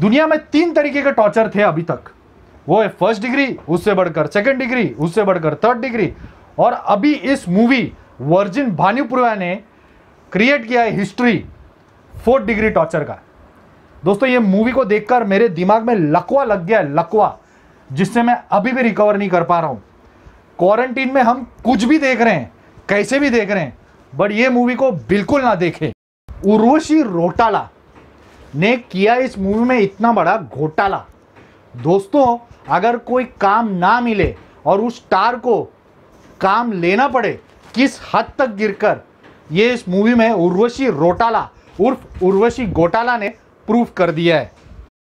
दुनिया में तीन तरीके के टॉर्चर थे अभी तक वो है फर्स्ट डिग्री उससे बढ़कर सेकंड डिग्री उससे बढ़कर थर्ड डिग्री और अभी इस मूवी वर्जिन भानुपुरा ने क्रिएट किया है हिस्ट्री फोर्थ डिग्री टॉर्चर का दोस्तों ये मूवी को देखकर मेरे दिमाग में लकवा लग गया है लकवा जिससे मैं अभी भी रिकवर नहीं कर पा रहा हूँ क्वारंटीन में हम कुछ भी देख रहे हैं कैसे भी देख रहे हैं बट ये मूवी को बिल्कुल ना देखें उर्वशी रोटाला ने किया इस मूवी में इतना बड़ा घोटाला दोस्तों अगर कोई काम ना मिले और उस स्टार को काम लेना पड़े किस हद तक गिरकर ये इस मूवी में उर्वशी रोटाला उर्फ उर्वशी घोटाला ने प्रूव कर दिया है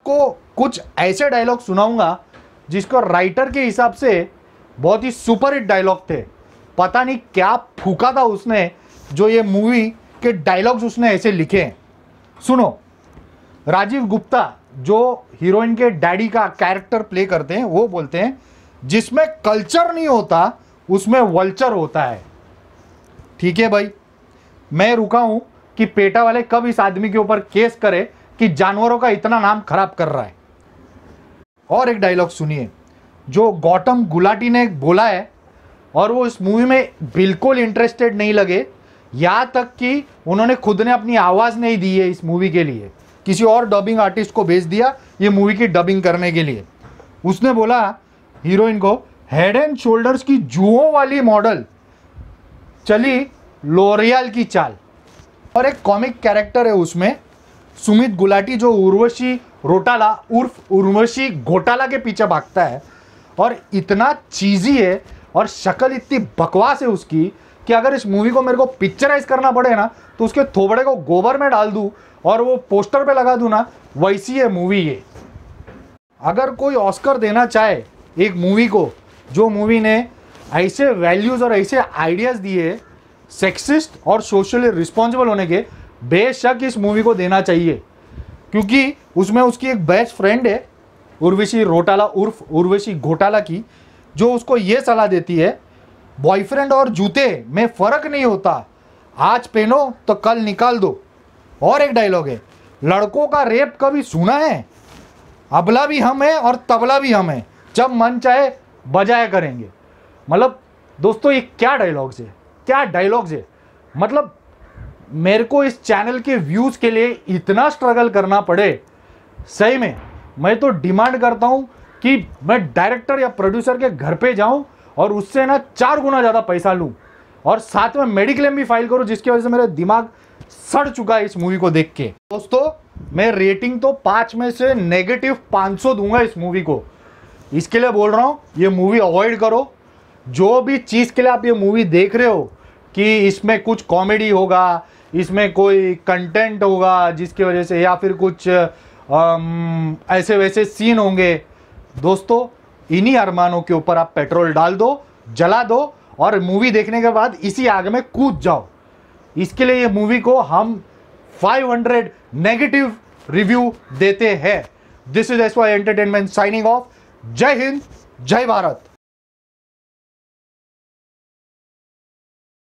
को कुछ ऐसे डायलॉग सुनाऊंगा जिसको राइटर के हिसाब से बहुत ही सुपर हिट डायलॉग थे पता नहीं क्या फूका था उसने जो ये मूवी के डायलॉग्स उसने ऐसे लिखे हैं सुनो राजीव गुप्ता जो हीरोइन के डैडी का कैरेक्टर प्ले करते हैं वो बोलते हैं जिसमें कल्चर नहीं होता उसमें वल्चर होता है ठीक है भाई मैं रुका हूँ कि पेटा वाले कब इस आदमी के ऊपर केस करे कि जानवरों का इतना नाम खराब कर रहा है और एक डायलॉग सुनिए जो गौतम गुलाटी ने बोला है और वो इस मूवी में बिल्कुल इंटरेस्टेड नहीं लगे यहाँ तक कि उन्होंने खुद ने अपनी आवाज़ नहीं दी है इस मूवी के लिए किसी और डबिंग आर्टिस्ट को भेज दिया ये मूवी की डबिंग करने के लिए उसने बोला हीरोइन को हेड एंड शोल्डर्स की जुओं वाली मॉडल चली लोरियल की चाल और एक कॉमिक कैरेक्टर है उसमें सुमित गुलाटी जो उर्वशी रोटाला उर्फ उर्वशी घोटाला के पीछे भागता है और इतना चीज़ी है और शक्ल इतनी बकवास है उसकी कि अगर इस मूवी को मेरे को पिक्चराइज करना पड़े ना तो उसके थोबड़े को गोबर में डाल दूँ और वो पोस्टर पे लगा दूँ ना वैसी है मूवी ये अगर कोई ऑस्कर देना चाहे एक मूवी को जो मूवी ने ऐसे वैल्यूज़ और ऐसे आइडियाज़ दिए सेक्सिस्ट और सोशली रिस्पॉन्सिबल होने के बेशक इस मूवी को देना चाहिए क्योंकि उसमें उसकी एक बेस्ट फ्रेंड है उर्वशी रोटाला उर्फ उर्वशी घोटाला की जो उसको ये सलाह देती है बॉयफ्रेंड और जूते में फ़र्क नहीं होता आज पहनो तो कल निकाल दो और एक डायलॉग है लड़कों का रेप कभी सुना है अबला भी हम हैं और तबला भी हम हैं जब मन चाहे बजाया करेंगे मतलब दोस्तों ये क्या डायलॉग्स है क्या डायलॉग्स है मतलब मेरे को इस चैनल के व्यूज़ के लिए इतना स्ट्रगल करना पड़े सही में मैं तो डिमांड करता हूँ कि मैं डायरेक्टर या प्रोड्यूसर के घर पे जाऊँ और उससे ना चार गुना ज़्यादा पैसा लूँ और साथ में मेडिक्लेम भी फाइल करूँ जिसकी वजह से मेरा दिमाग सड़ चुका है इस मूवी को देख के दोस्तों मैं रेटिंग तो पाँच में से नेगेटिव पाँच सौ दूंगा इस मूवी को इसके लिए बोल रहा हूँ ये मूवी अवॉइड करो जो भी चीज़ के लिए आप ये मूवी देख रहे हो कि इसमें कुछ कॉमेडी होगा इसमें कोई कंटेंट होगा जिसकी वजह से या फिर कुछ आम, ऐसे वैसे सीन होंगे दोस्तों इन्हीं अरमानों के ऊपर आप पेट्रोल डाल दो जला दो और मूवी देखने के बाद इसी आग में कूद जाओ इसके लिए ये मूवी को हम 500 नेगेटिव रिव्यू देते हैं this is S Y entertainment signing off जय हिंद जय भारत